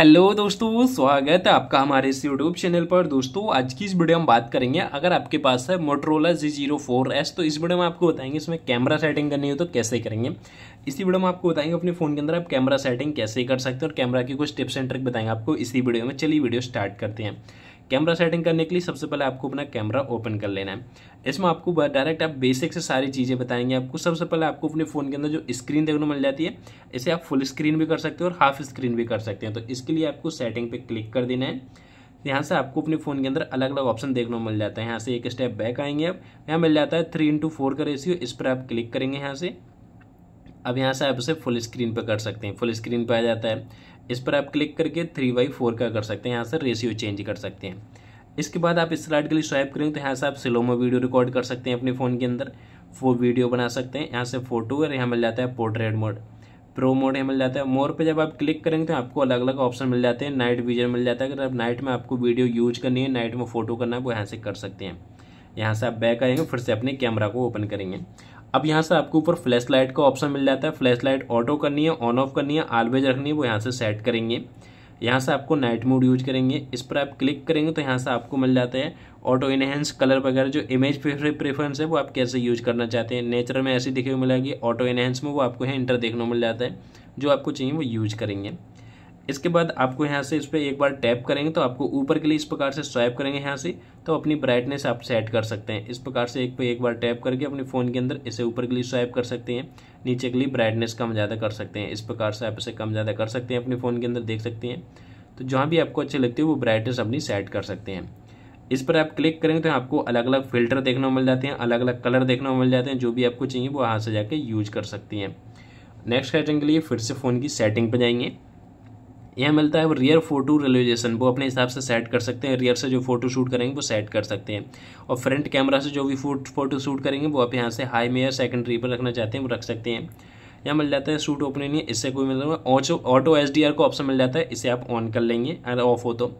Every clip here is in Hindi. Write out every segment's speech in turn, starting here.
हेलो दोस्तों स्वागत है आपका हमारे इस यूट्यूब चैनल पर दोस्तों आज की इस वीडियो में बात करेंगे अगर आपके पास है Motorola G zero four S तो इस वीडियो में आपको बताएंगे इसमें कैमरा सेटिंग करनी हो तो कैसे करेंगे इसी वीडियो में आपको बताएंगे अपने फ़ोन के अंदर आप कैमरा सेटिंग कैसे कर सकते हो और कैमरा की कुछ टिप्स एंड ट्रिक बताएंगे आपको इसी वीडियो में चलिए वीडियो स्टार्ट करते हैं कैमरा सेटिंग करने के लिए सबसे पहले आपको अपना कैमरा ओपन कर लेना है इसमें आपको डायरेक्ट आप बेसिक से सारी चीज़ें बताएंगे आपको सबसे पहले आपको अपने फ़ोन के अंदर जो स्क्रीन देखने को मिल जाती है इसे आप फुल स्क्रीन भी कर सकते हो और हाफ स्क्रीन भी कर सकते हैं तो इसके लिए आपको सेटिंग पर क्लिक कर देना है यहाँ से आपको अपने फ़ोन के अंदर अलग अलग ऑप्शन देखने को मिल जाता है यहाँ से एक स्टेप बैक आएंगे आप यहाँ मिल जाता है थ्री इंटू फोर का रेशियो इस पर आप क्लिक करेंगे यहाँ से अब यहाँ से आप इसे फुल स्क्रीन पर कर सकते हैं फुल स्क्रीन पर आ जाता है इस पर आप क्लिक करके थ्री बाई फोर का कर सकते हैं यहाँ से रेशियो चेंज कर सकते हैं इसके बाद आप इस स्लाइड के लिए स्वाइप करेंगे तो यहाँ से आप सिलोमो वीडियो रिकॉर्ड कर सकते हैं अपने फ़ोन के अंदर वो वीडियो बना सकते हैं यहाँ से फोटो और यहाँ मिल जाता है पोर्ट्रेट मोड प्रो मोड यहाँ मिल जाता है मोर पर जब आप क्लिक करेंगे तो आपको अलग अलग ऑप्शन मिल जाते हैं नाइट विजन मिल जाता है अगर आप नाइट में आपको वीडियो यूज करनी है नाइट में फ़ोटो करना है वो यहाँ से कर सकते हैं यहाँ से आप बैक आएंगे फिर से अपने कैमरा को ओपन करेंगे अब यहाँ से आपके ऊपर फ्लैश लाइट का ऑप्शन मिल जाता है फ्लैश लाइट ऑटो करनी है ऑन ऑफ करनी है आलवेज रखनी है वो यहाँ से सेट करेंगे यहाँ से आपको नाइट मोड यूज करेंगे इस पर आप क्लिक करेंगे तो यहाँ से आपको मिल जाते हैं ऑटो इनहेंस कलर वगैरह जो इमेज प्रेफरेंस है वो आप कैसे यूज करना चाहते हैं नेचर में ऐसी दिखे मिलेगी ऑटो इनहेंस में वो आपको यहाँ इंटर देखने मिल जाता है जो आपको चाहिए वो यूज करेंगे इसके बाद आपको यहाँ से इस पर एक बार टैप करेंगे तो आपको ऊपर के लिए इस प्रकार से स्वाइप करेंगे यहाँ से तो अपनी ब्राइटनेस आप सेट कर सकते हैं इस प्रकार से एक पे एक बार टैप करके अपने फ़ोन के अंदर इसे ऊपर के लिए स्वाइप कर सकते हैं नीचे के लिए ब्राइटनेस कम ज़्यादा कर सकते हैं इस प्रकार से आप इसे कम ज़्यादा कर सकते हैं अपने फ़ोन के अंदर देख सकते हैं तो जहाँ भी आपको अच्छी लगती है वो ब्राइटनेस अपनी सेट कर सकते हैं इस पर आप क्लिक करेंगे तो आपको अलग अलग फिल्टर देखने को मिल जाते हैं अलग अलग कलर देखने को मिल जाते हैं जो भी आपको चाहिए वो यहाँ से जाके यूज कर सकती हैं नेक्स्ट सेटिंग के लिए फिर से फ़ोन की सेटिंग पर जाएंगे यह मिलता है वो रियर फोटो रिलेजेशन वो अपने हिसाब से सेट कर सकते हैं रियर से जो फोटो शूट करेंगे वो सेट कर सकते हैं और फ्रंट कैमरा से जो भी फोटो शूट करेंगे वो आप यहाँ से हाई में या सेकेंडरी पर रखना चाहते हैं वो रख सकते हैं यहाँ मिल जाता है शूट ओपन नहीं इससे कोई मतलब auto auto S D R का ऑप्शन मिल जाता है इसे आप ऑन कर लेंगे अगर ऑफ हो तो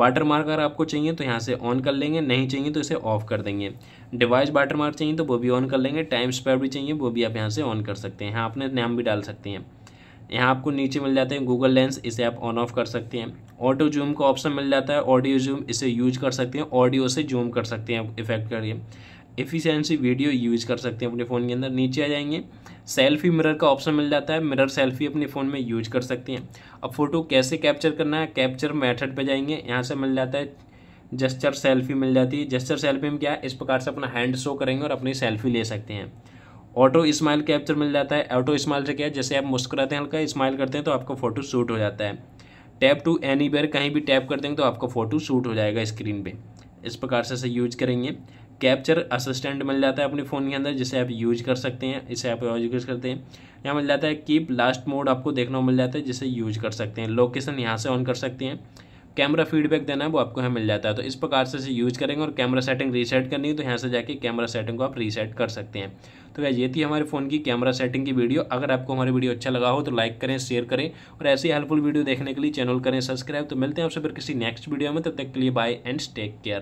वाटर मार्क अगर आपको चाहिए तो यहाँ से ऑन कर लेंगे नहीं चाहिए तो इसे ऑफ कर देंगे डिवाइस वाटर मार्क चाहिए तो वो भी ऑन कर लेंगे टाइम स्पेयर भी चाहिए वो भी आप यहाँ से ऑन कर सकते हैं यहाँ अपने नाम भी डाल सकते हैं यहाँ आपको नीचे मिल जाते हैं गूगल लेंस इसे आप ऑन ऑफ कर सकते हैं ऑटो जूम का ऑप्शन मिल जाता है ऑडियो जूम इसे यूज कर सकते हैं ऑडियो से जूम कर सकते हैं इफेक्ट करिए एफिशिएंसी वीडियो यूज कर सकते हैं अपने फ़ोन के अंदर नीचे आ जाएंगे सेल्फी मिरर का ऑप्शन मिल जाता है मिरर सेल्फी अपने फ़ोन में यूज कर सकते हैं अब फोटो कैसे कैप्चर करना है कैप्चर मेथड पे जाएंगे यहाँ से मिल जाता है जस्चर सेल्फी मिल जाती है जस्चर सेल्फी में क्या है इस प्रकार से अपना हैंड शो करेंगे और अपनी सेल्फी ले सकते हैं ऑटो स्माइल कैप्चर मिल जाता है ऑटो स्माइल से क्या है जैसे आप मुस्कुराते हैं हल्का स्माइल करते हैं तो आपका फोटो शूट हो जाता है टैप टू एनी बेयर कहीं भी टैप कर देंगे तो आपका फोटो शूट हो जाएगा स्क्रीन पे इस प्रकार से इसे यूज करेंगे कैप्चर असिस्टेंट मिल जाता है अपने फ़ोन के अंदर जिसे आप यूज कर सकते हैं इसे आप यूज करते हैं यहाँ मिल जाता है कीप लास्ट मोड आपको देखने को मिल जाता है जिसे यूज कर सकते हैं लोकेशन यहाँ से ऑन कर सकते हैं कैमरा फीडबैक देना है वो आपको यहाँ मिल जाता है तो इस प्रकार से इसे यूज करेंगे और कैमरा सेटिंग रीसेट करनी है तो यहाँ से जाके कैमरा सेटिंग को आप रीसेट कर सकते हैं तो ये थी हमारे फ़ोन की कैमरा सेटिंग की वीडियो अगर आपको हमारी वीडियो अच्छा लगा हो तो लाइक करें शेयर करें और ऐसी हेल्पफुल वीडियो देखने के लिए चैनल करें सब्सक्राइब तो मिलते हैं आपसे फिर किसी नेक्स्ट वीडियो में तब तो तक के लिए बाय एंड टेक केयर